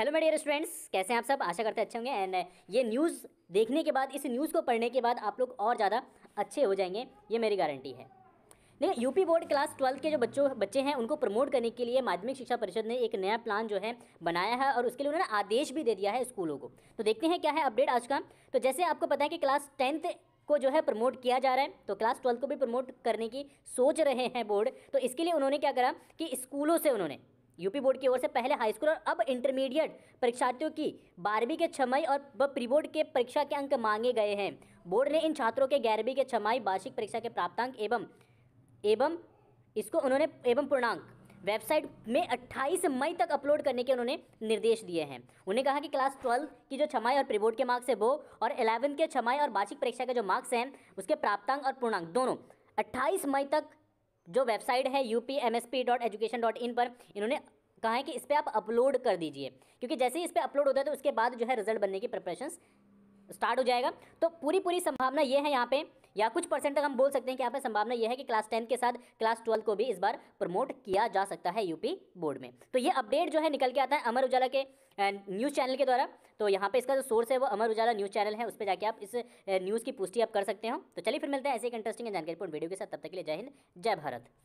hello my dear students कैसे हैं आप सब आशा करते अच्छे होंगे एंड uh, ये न्यूज़ देखने के बाद इस न्यूज़ को पढ़ने के बाद आप लोग और ज़्यादा अच्छे हो जाएंगे ये मेरी गारंटी है देखिए यूपी बोर्ड क्लास ट्वेल्थ के जो बच्चों बच्चे हैं उनको प्रमोट करने के लिए माध्यमिक शिक्षा परिषद ने एक नया प्लान जो है बनाया है और उसके लिए उन्होंने आदेश भी दे दिया है स्कूलों को तो देखते हैं क्या है अपडेट आज का तो जैसे आपको पता है कि क्लास टेंथ को जो है प्रमोट किया जा रहा है तो क्लास ट्वेल्थ को भी प्रमोट करने की सोच रहे हैं बोर्ड तो इसके लिए उन्होंने क्या करा कि स्कूलों से उन्होंने यूपी बोर्ड की ओर से पहले हाईस्कूल और अब इंटरमीडिएट परीक्षार्थियों की बारहवीं के छमाई और प्री बोर्ड के परीक्षा के अंक मांगे गए हैं बोर्ड ने इन छात्रों के ग्यारहवीं के छमाई वार्षिक परीक्षा के प्राप्तांक एवं एवं इसको उन्होंने एवं पूर्णांक वेबसाइट में 28 मई तक अपलोड करने के उन्होंने निर्देश दिए हैं उन्हें कहा कि क्लास 12 की जो छमाई और प्रीबोर्ड के मार्क्स है वो और 11 के छमाई और वार्षिक परीक्षा के जो मार्क्स हैं उसके प्राप्तांक और पूर्णांक दोनों 28 मई तक जो वेबसाइट है U P M S P dot education dot in पर इन्होंने कहा है कि इस पर आप अपलोड कर दीजिए क्योंकि जैसे ही इस पर अपलोड होता है तो उसके बाद जो है रिजल्ट बनने की प्रिपरेशन स्टार्ट हो जाएगा तो पूरी पूरी संभावना ये है यहाँ पर या कुछ परसेंट तक हम बोल सकते हैं कि यहाँ पर संभावना यह है कि क्लास टेन के साथ क्लास ट्वेल्व को भी इस बार प्रमोट किया जा सकता है यूपी बोर्ड में तो ये अपडेट जो है निकल के आता है अमर उजाला के न्यूज़ चैनल के द्वारा तो यहाँ पे इसका जो सोर्स है वो अमर उजाला न्यूज़ चैनल है उस पर जाके आप इस न्यूज़ eh, की पुष्टि आप कर सकते हो तो चलिए फिर मिलते हैं ऐसे एक इंटरेस्टिंग जानकारी पूर्ण वीडियो के साथ तब तक के लिए जय हिंद जय भारत